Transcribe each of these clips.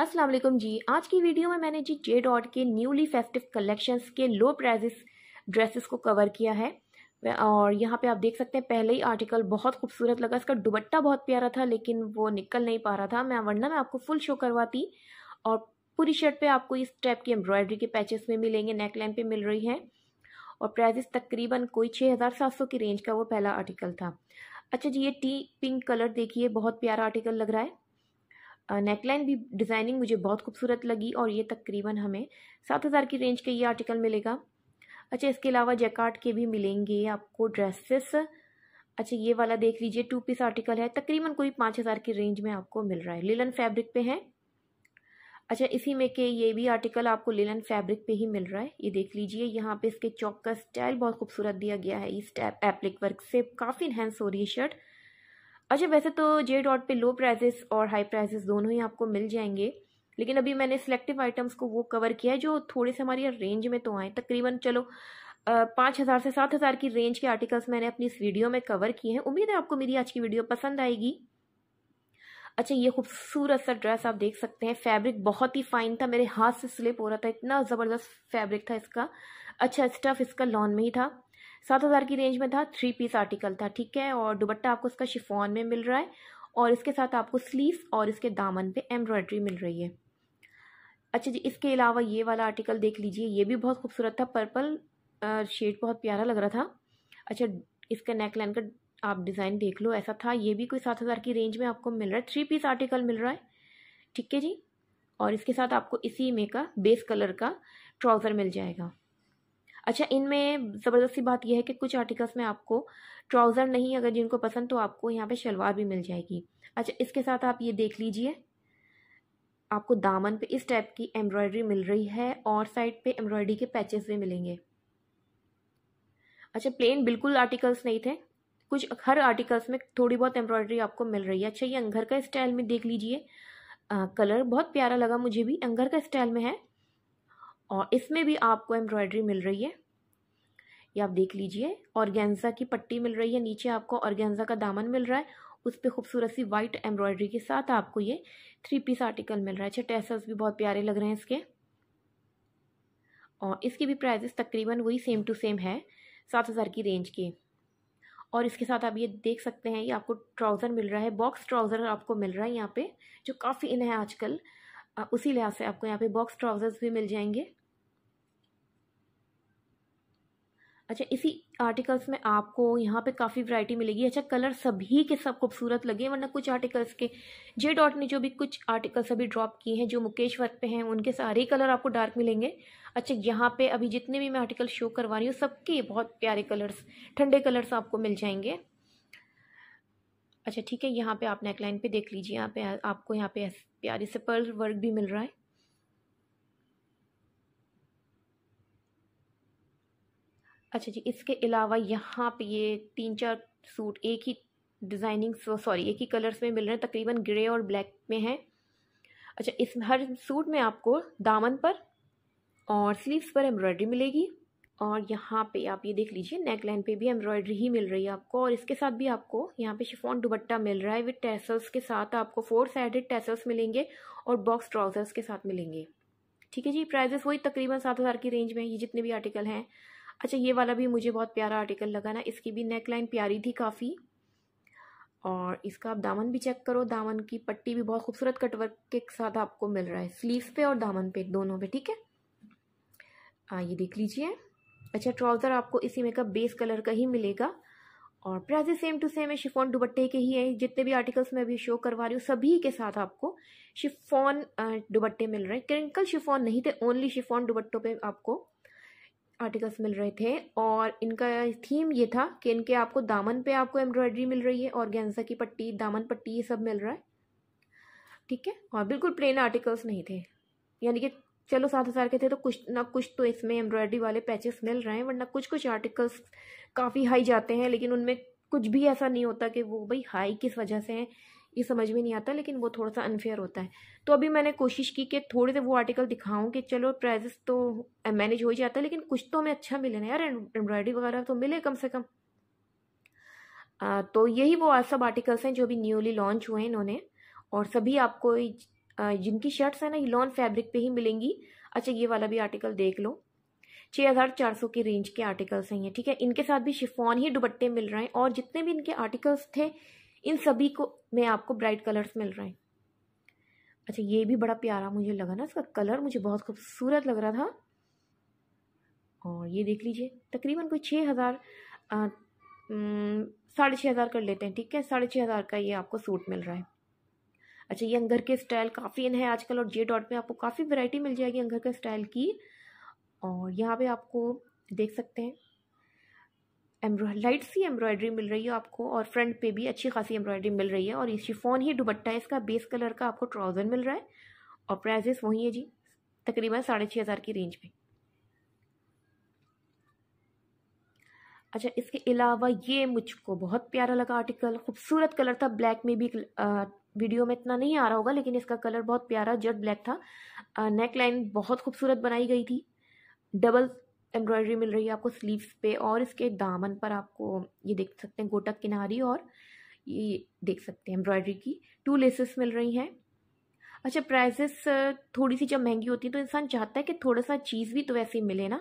अस्सलाम वालेकुम जी आज की वीडियो में मैंने जी जे डॉट के न्यूली फेस्टिव कलेक्शंस के लो प्राइजेस ड्रेसेस को कवर किया है और यहाँ पे आप देख सकते हैं पहले ही आर्टिकल बहुत खूबसूरत लगा इसका दुबट्टा बहुत प्यारा था लेकिन वो निकल नहीं पा रहा था मैं वरना मैं आपको फुल शो करवाती और पूरी शर्ट पे आपको इस टाइप की एम्ब्रॉयडरी के पैचेस में मिलेंगे नेक लाइन पे मिल रही है और प्राइजेस तकरीबन कोई छः हज़ार सात सौ की रेंज का वो पहला आर्टिकल था अच्छा जी ये टी पिंक कलर देखिए बहुत प्यारा आर्टिकल लग रहा है नेकलाइन भी डिज़ाइनिंग मुझे बहुत खूबसूरत लगी और ये तकरीबन हमें सात हज़ार की रेंज के ये आर्टिकल मिलेगा अच्छा इसके अलावा जैकार्ड के भी मिलेंगे आपको ड्रेसेस अच्छा ये वाला देख लीजिए टू पीस आर्टिकल है तकरीबन कोई पाँच हज़ार की रेंज में आपको मिल रहा है लिलन फैब्रिक पे है अच्छा इसी में के ये भी आर्टिकल आपको लिलन फैब्रिक पे ही मिल रहा है ये देख लीजिए यहाँ पे इसके चौक का स्टाइल बहुत खूबसूरत दिया गया है इस एप्लिक वर्क से काफ़ी इन्हेंस हो रही है शर्ट अच्छा वैसे तो जे डॉट पर लो प्राइजेस और हाई प्राइजेस दोनों ही आपको मिल जाएंगे लेकिन अभी मैंने सिलेक्टिव आइटम्स को वो कवर किया है जो थोड़े से हमारी रेंज में तो आए तकरीबन चलो पाँच हज़ार से सात हज़ार की रेंज के आर्टिकल्स मैंने अपनी इस वीडियो में कवर किए हैं उम्मीद है आपको मेरी आज की वीडियो पसंद आएगी अच्छा ये खूबसूरत सा ड्रेस आप देख सकते हैं फैब्रिक बहुत ही फाइन था मेरे हाथ से स्लिप हो रहा था इतना ज़बरदस्त फैब्रिक था इसका अच्छा स्टफ़ इसका लॉन में ही था सात हज़ार की रेंज में था थ्री पीस आर्टिकल था ठीक है और दुबट्टा आपको इसका शिफॉन में मिल रहा है और इसके साथ आपको स्लीव और इसके दामन पे एम्ब्रॉयड्री मिल रही है अच्छा जी इसके अलावा ये वाला आर्टिकल देख लीजिए ये भी बहुत खूबसूरत था पर्पल शेड बहुत प्यारा लग रहा था अच्छा इसका नेक लाइन का आप डिज़ाइन देख लो ऐसा था ये भी कोई सात हज़ार की रेंज में आपको मिल रहा है थ्री पीस आर्टिकल मिल रहा है ठीक है जी और इसके साथ आपको इसी में का बेस कलर का ट्राउज़र मिल जाएगा अच्छा इनमें ज़बरदस्ती बात यह है कि कुछ आर्टिकल्स में आपको ट्राउज़र नहीं अगर जिनको पसंद तो आपको यहाँ पे शलवार भी मिल जाएगी अच्छा इसके साथ आप ये देख लीजिए आपको दामन पे इस टाइप की एम्ब्रॉयडरी मिल रही है और साइड पे एम्ब्रॉयडरी के पैचेस भी मिलेंगे अच्छा प्लेन बिल्कुल आर्टिकल्स नहीं थे कुछ हर आर्टिकल्स में थोड़ी बहुत एम्ब्रॉयडरी आपको मिल रही है अच्छा ये अंगर का स्टाइल में देख लीजिए कलर बहुत प्यारा लगा मुझे भी अंगर का स्टाइल में है और इसमें भी आपको एम्ब्रॉयडरी मिल रही है ये आप देख लीजिए ऑर्गेन्जा की पट्टी मिल रही है नीचे आपको ऑर्गेन्जा का दामन मिल रहा है उस पर खूबसूरत सी वाइट एम्ब्रॉयडरी के साथ आपको ये थ्री पीस आर्टिकल मिल रहा है अच्छा टेसल्स भी बहुत प्यारे लग रहे हैं इसके और इसके भी प्राइजेस तकरीबन वही सेम टू सेम है सात हज़ार की रेंज के और इसके साथ आप ये देख सकते हैं ये आपको ट्राउज़र मिल रहा है बॉक्स ट्राउज़र आपको मिल रहा है यहाँ पे जो काफ़ी इन है आजकल उसी लिहाज से आपको यहाँ पे बॉक्स ट्राउज़र्स भी मिल जाएंगे अच्छा इसी आर्टिकल्स में आपको यहाँ पे काफ़ी वैरायटी मिलेगी अच्छा कलर सभी के सब खूबसूरत लगे वरना कुछ आर्टिकल्स के जे डॉट ने जो भी कुछ आर्टिकल्स अभी ड्रॉप किए हैं जो मुकेश वर्क पे हैं उनके सारे कलर आपको डार्क मिलेंगे अच्छा यहाँ पे अभी जितने भी मैं आर्टिकल शो करवा रही हूँ सबके बहुत प्यारे कलर्स ठंडे कलर्स आपको मिल जाएंगे अच्छा ठीक है यहाँ पर आप नेकलाइन पर देख लीजिए यहाँ पे आपको यहाँ पे प्यारे से पर्ल वर्क भी मिल रहा है अच्छा जी इसके अलावा यहाँ पे ये तीन चार सूट एक ही डिज़ाइनिंग सॉरी एक ही कलर्स में मिल रहे हैं तकरीबन ग्रे और ब्लैक में हैं अच्छा इस हर सूट में आपको दामन पर और स्लीव्स पर एम्ब्रॉयडरी मिलेगी और यहाँ पे आप ये देख लीजिए नेक लाइन पे भी एम्ब्रॉयडरी ही मिल रही है आपको और इसके साथ भी आपको यहाँ पे शिफॉन दुबट्टा मिल रहा है विद टैसल्स के साथ आपको फोर साइडेड टैसल्स मिलेंगे और बॉक्स ट्राउजर्स के साथ मिलेंगे ठीक है जी प्राइजेस वही तकरीबन सात हज़ार की रेंज में ये जितने भी आर्टिकल हैं अच्छा ये वाला भी मुझे बहुत प्यारा आर्टिकल लगा ना इसकी भी नेक लाइन प्यारी थी काफ़ी और इसका आप दामन भी चेक करो दामन की पट्टी भी बहुत खूबसूरत कटवर्क के साथ आपको मिल रहा है स्लीव्स पे और दामन पे दोनों पे ठीक है आ, ये देख लीजिए अच्छा ट्राउज़र आपको इसी मेकअप बेस कलर का ही मिलेगा और प्राइजेस सेम टू सेम है शिफॉन दुबट्टे के ही है जितने भी आर्टिकल्स मैं अभी शो करवा रही हूँ सभी के साथ आपको शिफॉन दुबट्टे मिल रहे हैं क्रिंकल शिफॉन नहीं थे ओनली शिफॉन दुबट्टों पे आपको आर्टिकल्स मिल रहे थे और इनका थीम ये था कि इनके आपको दामन पे आपको एम्ब्रॉयडरी मिल रही है और गेंसा की पट्टी दामन पट्टी ये सब मिल रहा है ठीक है और बिल्कुल प्लेन आर्टिकल्स नहीं थे यानी कि चलो सात हज़ार के थे तो कुछ ना कुछ तो इसमें एम्ब्रॉयडरी वाले पैचेस मिल रहे हैं वरना कुछ कुछ आर्टिकल्स काफ़ी हाई जाते हैं लेकिन उनमें कुछ भी ऐसा नहीं होता कि वो भाई हाई किस वजह से हैं ये समझ में नहीं आता लेकिन वो थोड़ा सा अनफेयर होता है तो अभी मैंने कोशिश की कि थोड़े से वो आर्टिकल दिखाऊं कि चलो प्राइजेस तो मैनेज हो ही जाता है लेकिन कुछ तो हमें अच्छा मिले ना यार एम्ब्रॉयडरी वगैरह तो मिले कम से कम आ, तो यही वो सब आर्टिकल्स हैं जो अभी न्यूली लॉन्च हुए हैं इन्होंने और सभी आपको जिनकी शर्ट्स हैं ना ये लॉन फैब्रिक पे ही मिलेंगी अच्छा ये वाला भी आर्टिकल देख लो छः हज़ार चार सौ की रेंज के आर्टिकल्स हैं ये ठीक है इनके साथ भी शिफॉन ही दुपट्टे मिल रहे हैं और जितने भी इनके आर्टिकल्स थे इन सभी को मैं आपको ब्राइट कलर्स मिल रहे हैं अच्छा ये भी बड़ा प्यारा मुझे लगा ना इसका कलर मुझे बहुत खूबसूरत लग रहा था और ये देख लीजिए तकरीबन कोई छः हज़ार साढ़े छः हज़ार कर लेते हैं ठीक है साढ़े छः हज़ार का ये आपको सूट मिल रहा है अच्छा ये अंगर के स्टाइल काफ़ी इन है आजकल और जे डॉट में आपको काफ़ी वैरायटी मिल जाएगी अंगर के स्टाइल की और यहाँ पे आपको देख सकते हैं लाइट सी एम्ब्रॉयडरी मिल रही है आपको और फ्रंट पे भी अच्छी खासी एम्ब्रॉयडरी मिल रही है और ये शिफोन ही दुबट्टा है इसका बेस कलर का आपको ट्राउज़र मिल रहा है और प्राइजेस वही है जी तकरीबन साढ़े छः हज़ार की रेंज में अच्छा इसके अलावा ये मुझको बहुत प्यारा लगा आर्टिकल खूबसूरत कलर था ब्लैक में भी वीडियो में इतना नहीं आ रहा होगा लेकिन इसका कलर बहुत प्यारा जट ब्लैक था नेक लाइन बहुत खूबसूरत बनाई गई थी डबल एम्ब्रॉयडरी मिल रही है आपको स्लीव्स पे और इसके दामन पर आपको ये देख सकते हैं गोटक किनारी और ये देख सकते हैं एम्ब्रॉयडरी की टू लेसेस मिल रही हैं अच्छा प्राइजेस थोड़ी सी जब महंगी होती है तो इंसान चाहता है कि थोड़ा सा चीज़ भी तो वैसे ही मिले ना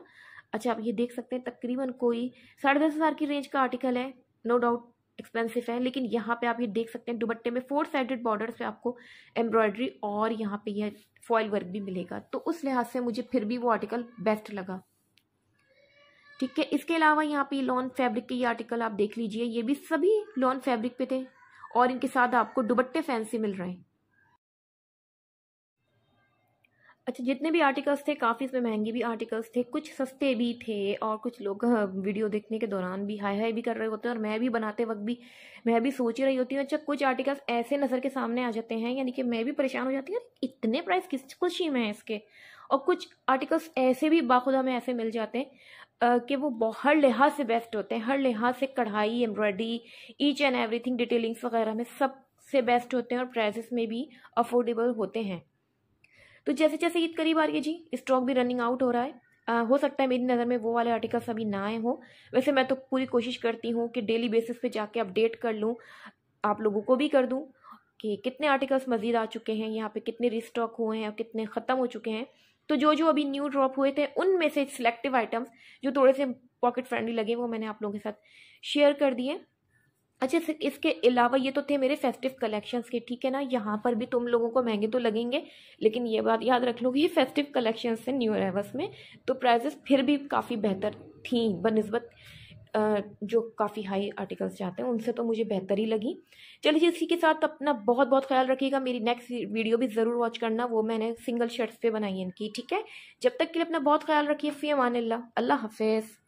अच्छा आप ये देख सकते हैं तकरीबन कोई साढ़े दस हज़ार की रेंज का आर्टिकल है नो डाउट एक्सपेंसिव है लेकिन यहाँ पे आप ये देख सकते हैं दुबट्टे में फोर साइडेड बॉर्डर पे आपको एम्ब्रॉयडरी और यहाँ पे यह फॉयल वर्क भी मिलेगा तो उस लिहाज से मुझे फिर भी वो आर्टिकल बेस्ट लगा ठीक है इसके अलावा यहाँ पे लॉन फैब्रिक के ये आर्टिकल आप देख लीजिए ये भी सभी लॉन फैब्रिक पे थे और इनके साथ आपको दुबट्टे फैंसी मिल रहे हैं अच्छा जितने भी आर्टिकल्स थे काफ़ी इसमें महंगे भी आर्टिकल्स थे कुछ सस्ते भी थे और कुछ लोग वीडियो देखने के दौरान भी हाई हाई भी कर रहे होते हैं और मैं भी बनाते वक्त भी मैं भी सोच ही रही होती हूँ अच्छा कुछ आर्टिकल्स ऐसे नज़र के सामने आ जाते हैं यानी कि मैं भी परेशान हो जाती हूँ इतने प्राइस किस खुशी में है इसके और कुछ आर्टिकल्स ऐसे भी बाखुदा में ऐसे मिल जाते हैं कि वो हर लिहाज से बेस्ट होते हैं हर लिहाज से कढ़ाई embroidery each and everything detailings वगैरह में सब से बेस्ट होते हैं और प्राइजेस में भी अफोर्डेबल होते हैं तो जैसे जैसे ईद करीब आ रही है जी स्टॉक भी रनिंग आउट हो रहा है आ, हो सकता है मेरी नज़र में वो वाले आर्टिकल्स अभी ना आए हों वैसे मैं तो पूरी कोशिश करती हूँ कि डेली बेसिस पे जाके अपडेट कर लूँ आप लोगों को भी कर दूँ कि कितने आर्टिकल्स मज़ीद आ चुके हैं यहाँ पे कितने रिस्टॉक हुए हैं और कितने ख़त्म हो चुके हैं तो जो जो अभी न्यू ड्रॉप हुए थे उनमें से सिलेक्टिव आइटम्स जो थोड़े से पॉकेट फ्रेंडली लगे वो मैंने आप लोगों के साथ शेयर कर दिए अच्छा इसके अलावा ये तो थे मेरे फेस्टिव कलेक्शंस के ठीक है ना यहाँ पर भी तुम लोगों को महंगे तो लगेंगे लेकिन ये बात याद रख लो कि फेस्टिव कलेक्शंस थे न्यू एवर्स में तो प्राइजेस फिर भी काफ़ी बेहतर थी बनस्बत जो काफ़ी हाई आर्टिकल्स चाहते हैं उनसे तो मुझे बेहतर ही लगी चलिए इसी के साथ अपना बहुत बहुत ख्याल रखिएगा मेरी नेक्स्ट वीडियो भी ज़रूर वॉच करना वो मैंने सिंगल शर्ट्स पे बनाई इनकी ठीक है जब तक के लिए अपना बहुत ख्याल रखिए फ़ी अमान अल्लाह हाफिज़